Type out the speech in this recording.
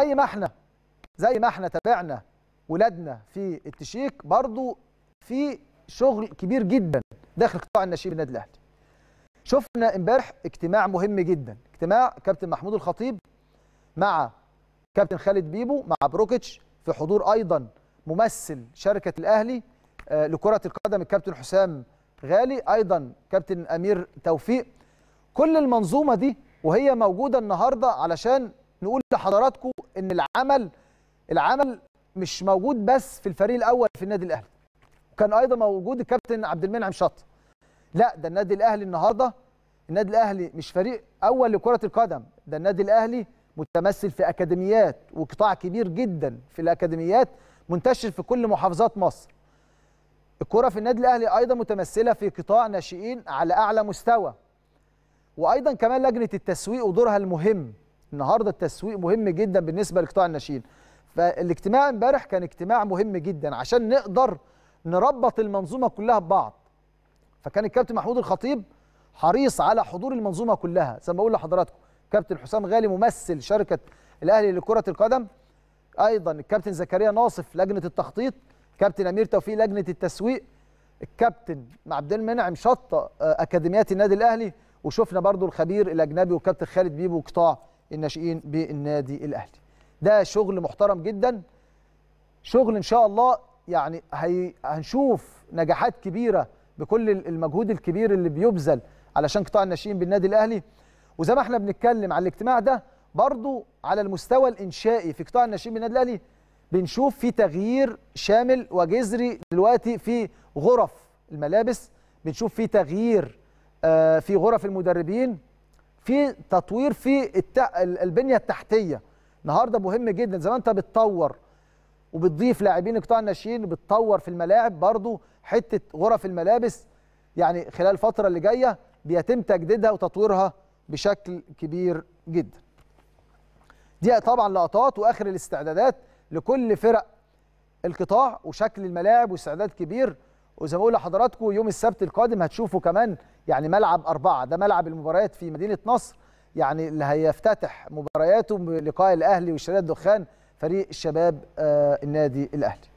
زي ما احنا زي ما احنا تابعنا ولادنا في التشيك برضو في شغل كبير جدا داخل قطاع الناشئين النادي الاهلي شفنا امبارح اجتماع مهم جدا اجتماع كابتن محمود الخطيب مع كابتن خالد بيبو مع بروكيتش في حضور ايضا ممثل شركه الاهلي آه، لكره القدم الكابتن حسام غالي ايضا كابتن امير توفيق كل المنظومه دي وهي موجوده النهارده علشان نقول لحضراتكم ان العمل العمل مش موجود بس في الفريق الاول في النادي الاهلي وكان ايضا موجود الكابتن عبد المنعم شط لا ده النادي الاهلي النهارده النادي الاهلي مش فريق اول لكره القدم ده النادي الاهلي متمثل في اكاديميات وقطاع كبير جدا في الاكاديميات منتشر في كل محافظات مصر الكره في النادي الاهلي ايضا متمثله في قطاع ناشئين على اعلى مستوى وايضا كمان لجنه التسويق ودورها المهم النهارده التسويق مهم جدا بالنسبه لقطاع الناشئين فالاجتماع امبارح كان اجتماع مهم جدا عشان نقدر نربط المنظومه كلها ببعض فكان الكابتن محمود الخطيب حريص على حضور المنظومه كلها زي ما بقول لحضراتكم كابتن حسام غالي ممثل شركه الاهلي لكره القدم ايضا الكابتن زكريا ناصف لجنه التخطيط كابتن امير توفيق لجنه التسويق الكابتن عبد المنعم شطه آه، اكاديميات النادي الاهلي وشفنا برضو الخبير الاجنبي وكابتن خالد بيبو قطاع الناشئين بالنادي الاهلي ده شغل محترم جدا شغل ان شاء الله يعني هي هنشوف نجاحات كبيره بكل المجهود الكبير اللي بيبذل علشان قطاع الناشئين بالنادي الاهلي وزي ما احنا بنتكلم على الاجتماع ده برضو على المستوى الانشائي في قطاع الناشئين بالنادي الاهلي بنشوف في تغيير شامل وجذري دلوقتي في غرف الملابس بنشوف في تغيير آه، في غرف المدربين في تطوير في الت... البنيه التحتيه النهارده مهم جدا زي ما انت بتطور وبتضيف لاعبين قطاع الناشئين بتطور في الملاعب برضو حته غرف الملابس يعني خلال الفتره اللي جايه بيتم تجديدها وتطويرها بشكل كبير جدا دي طبعا لقطات واخر الاستعدادات لكل فرق القطاع وشكل الملاعب واستعداد كبير وزي ما بقول لحضراتكم يوم السبت القادم هتشوفوا كمان يعني ملعب أربعة ده ملعب المباريات في مدينة نصر يعني اللي هيفتتح مبارياته بلقاء الأهلي وشريط الدخان فريق الشباب آه، النادي الأهلي